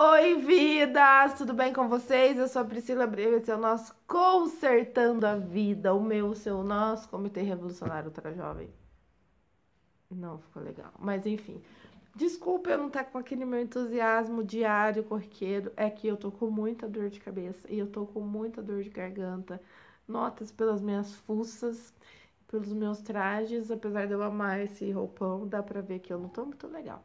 Oi, vidas! Tudo bem com vocês? Eu sou a Priscila Breu, esse é o nosso Consertando a Vida, o meu, o seu, o nosso Comitê Revolucionário Ultra Jovem. Não ficou legal, mas enfim. Desculpa eu não estar tá com aquele meu entusiasmo diário, corriqueiro, é que eu tô com muita dor de cabeça e eu tô com muita dor de garganta. Notas pelas minhas fuças, pelos meus trajes, apesar de eu amar esse roupão, dá pra ver que eu não tô muito legal.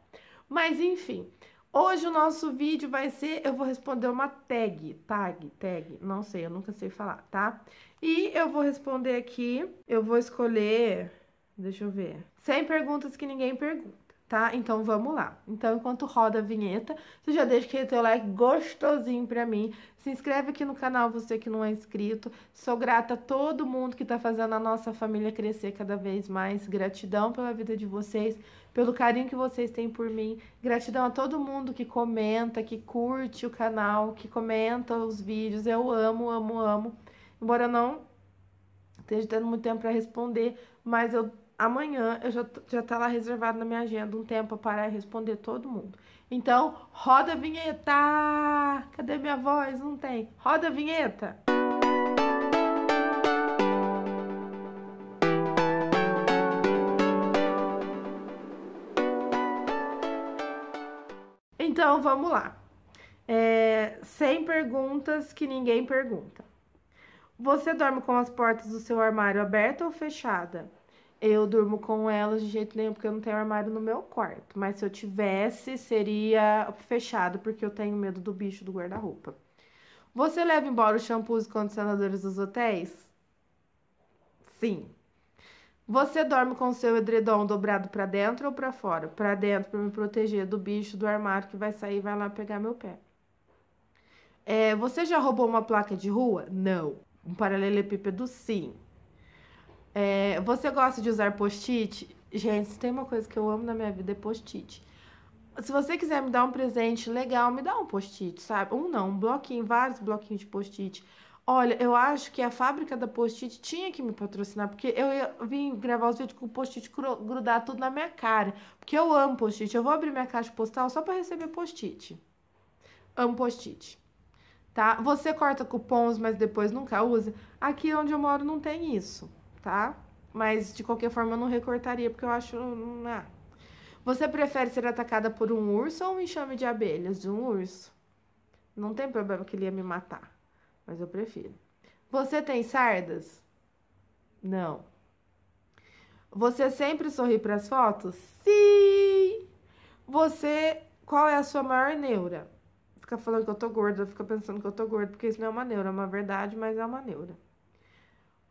Mas enfim, Hoje o nosso vídeo vai ser, eu vou responder uma tag, tag, tag, não sei, eu nunca sei falar, tá? E eu vou responder aqui, eu vou escolher, deixa eu ver, 100 perguntas que ninguém pergunta tá? Então vamos lá. Então, enquanto roda a vinheta, você já deixa aquele teu like gostosinho pra mim. Se inscreve aqui no canal, você que não é inscrito. Sou grata a todo mundo que tá fazendo a nossa família crescer cada vez mais. Gratidão pela vida de vocês, pelo carinho que vocês têm por mim. Gratidão a todo mundo que comenta, que curte o canal, que comenta os vídeos. Eu amo, amo, amo. Embora eu não esteja tendo muito tempo para responder, mas eu amanhã eu já, já tá lá reservado na minha agenda um tempo para responder todo mundo. Então, roda a vinheta! Cadê minha voz? Não tem. Roda a vinheta! Então, vamos lá. É, 100 perguntas que ninguém pergunta. Você dorme com as portas do seu armário aberta ou fechada? eu durmo com elas de jeito nenhum, porque eu não tenho armário no meu quarto. Mas se eu tivesse, seria fechado, porque eu tenho medo do bicho do guarda-roupa. Você leva embora os shampoos e condicionadores dos hotéis? Sim. Você dorme com seu edredom dobrado para dentro ou para fora? Para dentro, para me proteger do bicho do armário que vai sair e vai lá pegar meu pé. É, você já roubou uma placa de rua? Não. Um paralelepípedo? Sim. É, você gosta de usar post-it? Gente, tem uma coisa que eu amo na minha vida, é post-it. Se você quiser me dar um presente legal, me dá um post-it, sabe? Um não, um bloquinho, vários bloquinhos de post-it. Olha, eu acho que a fábrica da post-it tinha que me patrocinar, porque eu, ia, vim gravar os vídeos com o post-it grudar tudo na minha cara. Porque eu amo post-it. Eu vou abrir minha caixa postal só para receber post-it. Amo post-it. Tá? Você corta cupons, mas depois nunca usa. Aqui onde eu moro não tem isso tá? Mas de qualquer forma eu não recortaria, porque eu acho. Hum, ah. Você prefere ser atacada por um urso ou um enxame de abelhas de um urso? Não tem problema que ele ia me matar, mas eu prefiro. Você tem sardas? Não. Você sempre sorri para as fotos? Sim! Você, qual é a sua maior neura? Fica falando que eu tô gorda, fica pensando que eu tô gorda, porque isso não é uma neura, é uma verdade, mas é uma neura.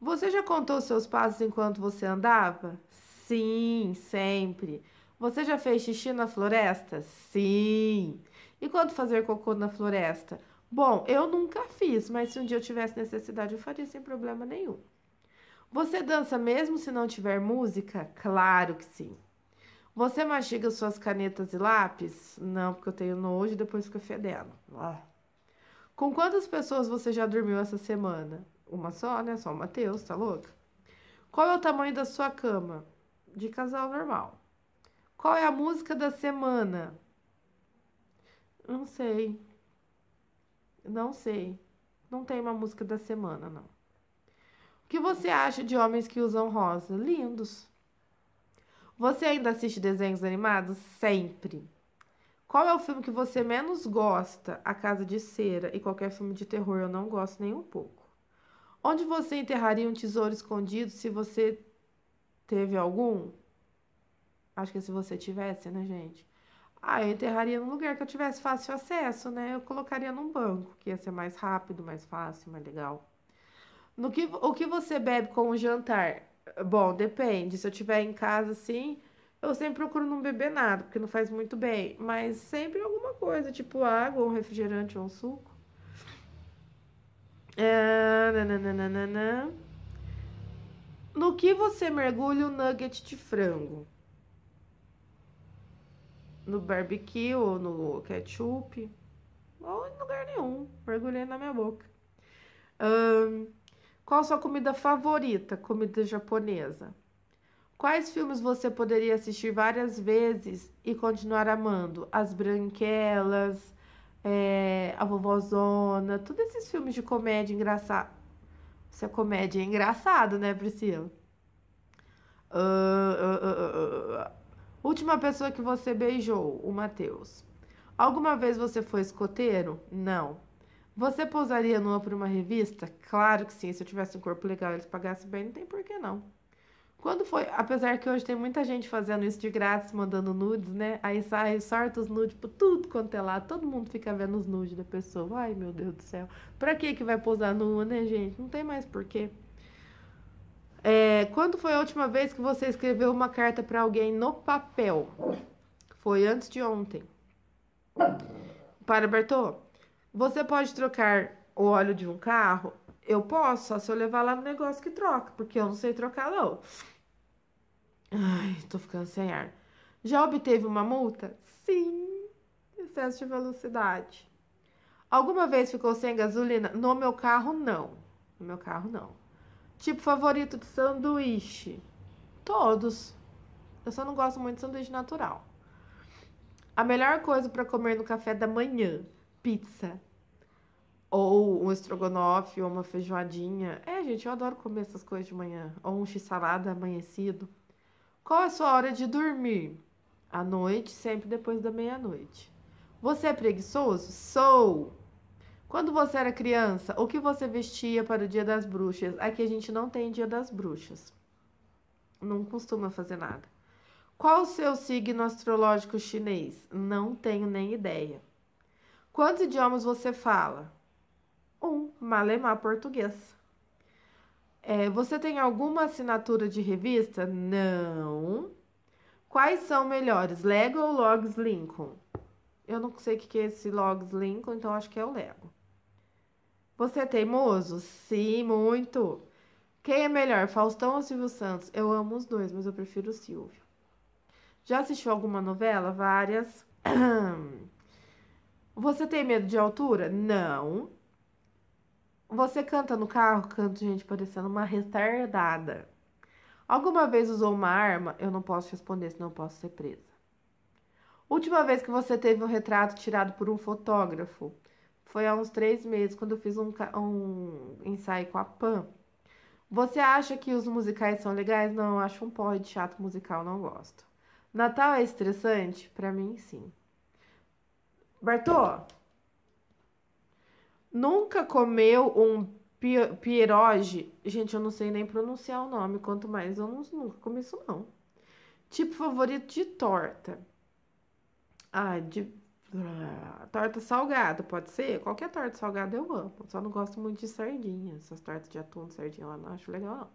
Você já contou seus passos enquanto você andava? Sim, sempre. Você já fez xixi na floresta? Sim. E quando fazer cocô na floresta? Bom, eu nunca fiz, mas se um dia eu tivesse necessidade, eu faria sem problema nenhum. Você dança mesmo se não tiver música? Claro que sim. Você mastiga suas canetas e lápis? Não, porque eu tenho nojo e depois fica fedendo. Ah. Com quantas pessoas você já dormiu essa semana? Uma só, né? Só o Matheus, tá louca? Qual é o tamanho da sua cama? De casal normal. Qual é a música da semana? Não sei. Não sei. Não tem uma música da semana, não. O que você acha de homens que usam rosa? Lindos. Você ainda assiste desenhos animados? Sempre. Qual é o filme que você menos gosta? A Casa de Cera e qualquer filme de terror eu não gosto nem um pouco. Onde você enterraria um tesouro escondido se você teve algum? Acho que se você tivesse, né, gente? Ah, eu enterraria num lugar que eu tivesse fácil acesso, né? Eu colocaria num banco, que ia ser mais rápido, mais fácil, mais legal. No que, o que você bebe com o jantar? Bom, depende. Se eu tiver em casa, assim, eu sempre procuro não beber nada, porque não faz muito bem. Mas sempre alguma coisa, tipo água, um refrigerante ou um suco. No que você mergulha o nugget de frango? No barbecue ou no ketchup? Ou em lugar nenhum. Mergulhei na minha boca. Um, qual sua comida favorita? Comida japonesa. Quais filmes você poderia assistir várias vezes e continuar amando? As Branquelas, é, A Vovózona, todos esses filmes de comédia engraçados se a comédia é engraçado, né, Priscila? Uh, uh, uh, Última pessoa que você beijou, o Matheus. Alguma vez você foi escoteiro? Não. Você pousaria nua para uma revista? Claro que sim. Se eu tivesse um corpo legal e eles pagassem bem, não tem por que não. Quando foi? Apesar que hoje tem muita gente fazendo isso de grátis, mandando nudes, né? Aí sai, sorta os nudes por tudo quanto é lá. Todo mundo fica vendo os nudes da pessoa. Ai, meu Deus do céu. Pra que que vai posar nua, né, gente? Não tem mais porquê. É, quando foi a última vez que você escreveu uma carta para alguém no papel? Foi antes de ontem. Para, Bertô. Você pode trocar o óleo de um carro? Eu posso, só se eu levar lá no negócio que troca, porque eu não sei trocar, não. Ai, tô ficando sem ar. Já obteve uma multa? Sim, excesso de velocidade. Alguma vez ficou sem gasolina? No meu carro, não. No meu carro, não. Tipo favorito de sanduíche? Todos. Eu só não gosto muito de sanduíche natural. A melhor coisa para comer no café da manhã: pizza. Ou um estrogonofe, ou uma feijoadinha. É, gente, eu adoro comer essas coisas de manhã. Ou um x-salada amanhecido. Qual é a sua hora de dormir? À noite, sempre depois da meia-noite. Você é preguiçoso? Sou! Quando você era criança, o que você vestia para o Dia das Bruxas? Aqui a gente não tem Dia das Bruxas. Não costuma fazer nada. Qual o seu signo astrológico chinês? Não tenho nem ideia. Quantos idiomas você fala? Um, malemar português. É, você tem alguma assinatura de revista? Não. Quais são melhores, Lego ou Logs Lincoln? Eu não sei o que é esse Logs Lincoln, então acho que é o Lego. Você é teimoso? Sim, muito. Quem é melhor, Faustão ou Silvio Santos? Eu amo os dois, mas eu prefiro o Silvio. Já assistiu alguma novela? Várias. Você tem medo de altura? Não. Você canta no carro? Canto, gente, parecendo uma retardada. Alguma vez usou uma arma? Eu não posso responder, senão eu posso ser presa. Última vez que você teve um retrato tirado por um fotógrafo? Foi há uns três meses, quando eu fiz um, um ensaio com a Pan. Você acha que os musicais são legais? Não, acho um porre de chato musical, não gosto. Natal é estressante? Para mim, sim. Bartô, Nunca comeu um pierogi Gente, eu não sei nem pronunciar o nome, quanto mais eu não, nunca comi isso não. Tipo favorito de torta. Ah, de torta salgada, pode ser? Qualquer torta salgada eu amo. Só não gosto muito de sardinha. Essas tortas de atum, de sardinha, lá não acho legal, não.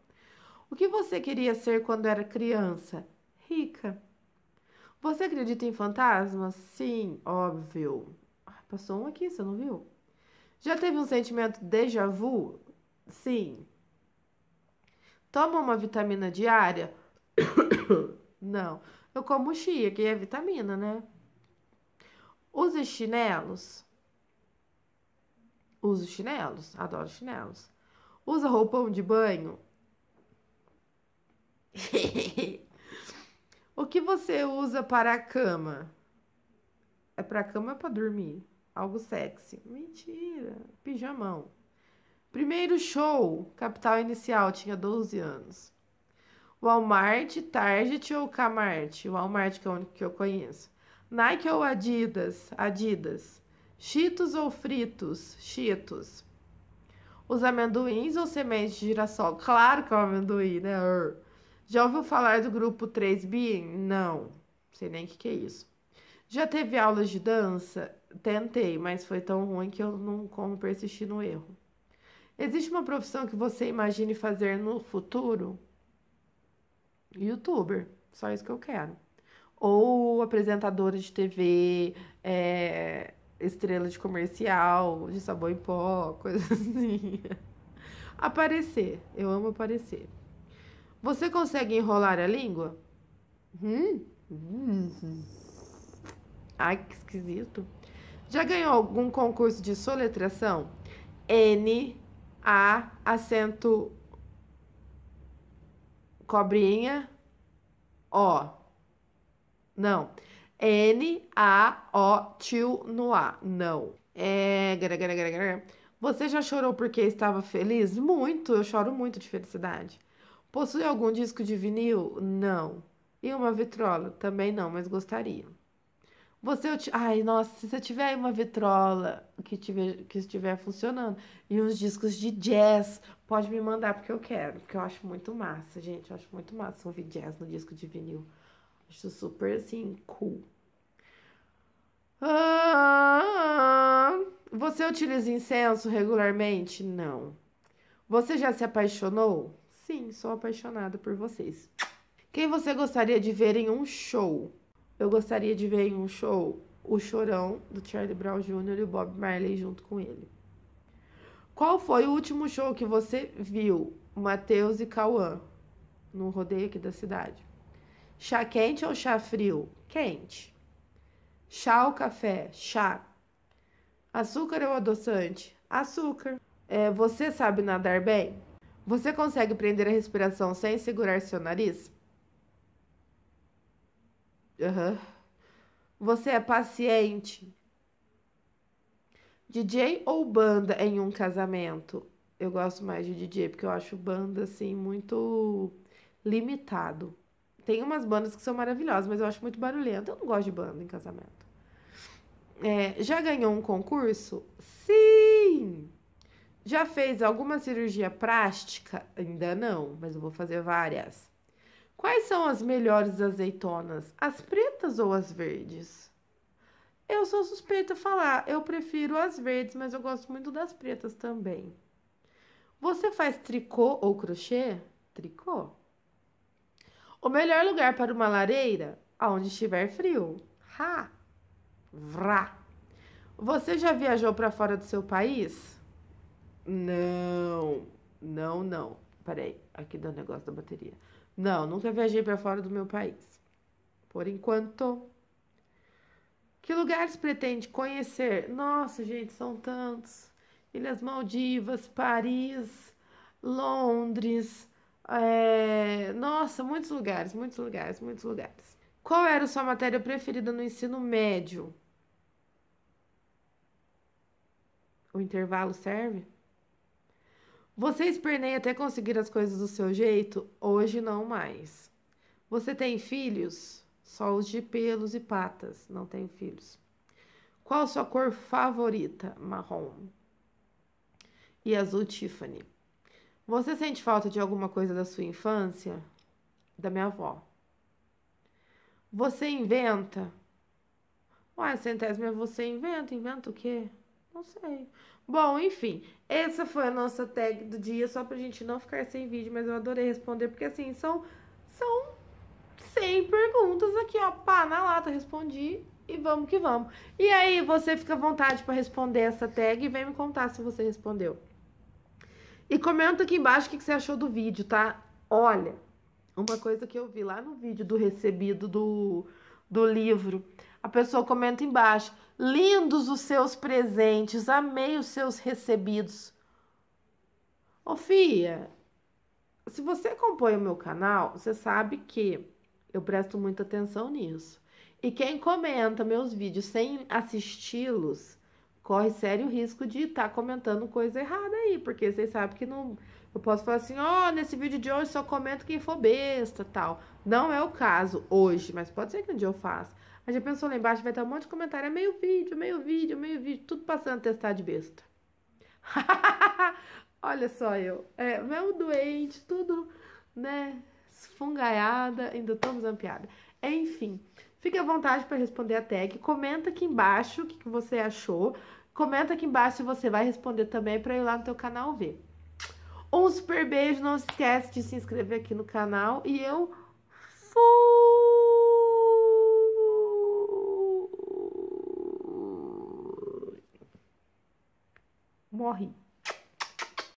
O que você queria ser quando era criança? Rica. Você acredita em fantasmas? Sim, óbvio. passou um aqui, você não viu? Já teve um sentimento déjà vu? Sim. Toma uma vitamina diária? Não. Eu como chia, que é vitamina, né? Usa chinelos? Uso chinelos, adoro chinelos. Usa roupão de banho? o que você usa para a cama? É para a cama ou é para dormir? Algo sexy. Mentira. Pijamão. Primeiro show, capital inicial, tinha 12 anos. Walmart, Target ou Camart? Walmart que é o único que eu conheço. Nike ou Adidas? Adidas. Cheetos ou fritos? Cheetos. Os amendoins ou sementes de girassol? Claro que é o amendoim, né? Já ouviu falar do grupo 3B? Não. Sei nem o que, que é isso. Já teve aulas de dança? Tentei, mas foi tão ruim que eu não como persistir no erro. Existe uma profissão que você imagine fazer no futuro? Youtuber, só isso que eu quero. Ou apresentadora de TV, é, estrela de comercial, de sabão em pó, coisa assim. Aparecer, eu amo aparecer. Você consegue enrolar a língua? Hum? hum. Ai, que esquisito. Já ganhou algum concurso de soletração? N, A, acento cobrinha, O. Não. N, A, O, tio no A. Não. É. Você já chorou porque estava feliz? Muito, eu choro muito de felicidade. Possui algum disco de vinil? Não. E uma vitrola? Também não, mas gostaria. Você, ai, nossa, se você tiver uma vitrola que, tiver, que estiver funcionando e uns discos de jazz, pode me mandar porque eu quero, porque eu acho muito massa, gente. Eu acho muito massa ouvir jazz no disco de vinil. Acho super assim, cool. Ah, você utiliza incenso regularmente? Não. Você já se apaixonou? Sim, sou apaixonada por vocês. Quem você gostaria de ver em um show? Eu gostaria de ver em um show o Chorão do Charlie Brown Jr. e o Bob Marley junto com ele. Qual foi o último show que você viu, Matheus e Cauã, no rodeio aqui da cidade? Chá quente ou chá frio? Quente. Chá ou café? Chá. Açúcar ou adoçante? Açúcar. É, você sabe nadar bem? Você consegue prender a respiração sem segurar seu nariz? Uhum. Você é paciente? DJ ou banda em um casamento? Eu gosto mais de DJ, porque eu acho banda, assim, muito limitado. Tem umas bandas que são maravilhosas, mas eu acho muito barulhento. Eu não gosto de banda em casamento. É, já ganhou um concurso? Sim! Já fez alguma cirurgia plástica? Ainda não, mas eu vou fazer várias. Quais são as melhores azeitonas, as pretas ou as verdes? Eu sou suspeita a falar, eu prefiro as verdes, mas eu gosto muito das pretas também. Você faz tricô ou crochê? Tricô. O melhor lugar para uma lareira? Aonde estiver frio. Ha! Vrá! Você já viajou para fora do seu país? Não, não, não. Peraí, aqui dá um negócio da bateria. Não, nunca viajei para fora do meu país. Por enquanto. Que lugares pretende conhecer? Nossa, gente, são tantos. Ilhas Maldivas, Paris, Londres. É... Nossa, muitos lugares, muitos lugares, muitos lugares. Qual era a sua matéria preferida no ensino médio? O intervalo serve? Você esperneia até conseguir as coisas do seu jeito? Hoje não mais. Você tem filhos? Só os de pelos e patas. Não tenho filhos. Qual sua cor favorita? Marrom. E azul Tiffany. Você sente falta de alguma coisa da sua infância? Da minha avó. Você inventa? Uai, centésima, você inventa? Inventa o quê? Não sei. Bom, enfim, essa foi a nossa tag do dia, só pra gente não ficar sem vídeo, mas eu adorei responder, porque assim, são, são 100 perguntas aqui, ó, pá, na lata, respondi e vamos que vamos. E aí, você fica à vontade para responder essa tag e vem me contar se você respondeu. E comenta aqui embaixo o que você achou do vídeo, tá? Olha, uma coisa que eu vi lá no vídeo do recebido do, do livro a pessoa comenta embaixo: lindos os seus presentes, amei os seus recebidos. Ô, Fia, se você acompanha o meu canal, você sabe que eu presto muita atenção nisso. E quem comenta meus vídeos sem assisti-los corre sério risco de estar tá comentando coisa errada aí, porque vocês sabem que não. Eu posso falar assim, ó, oh, nesse vídeo de hoje só comento quem for besta tal. Não é o caso hoje, mas pode ser que um dia eu faça. Aí já pensou lá embaixo, vai ter um monte de comentário. É meio vídeo, meio vídeo, meio vídeo, tudo passando testar de besta. Olha só eu. É, meu doente, tudo, né? Esfungaiada, ainda estamos ampliada. Enfim, fique à vontade para responder a tag. Comenta aqui embaixo o que, que você achou. Comenta aqui embaixo se você vai responder também para ir lá no teu canal ver. Um super beijo, não esquece de se inscrever aqui no canal e eu morre.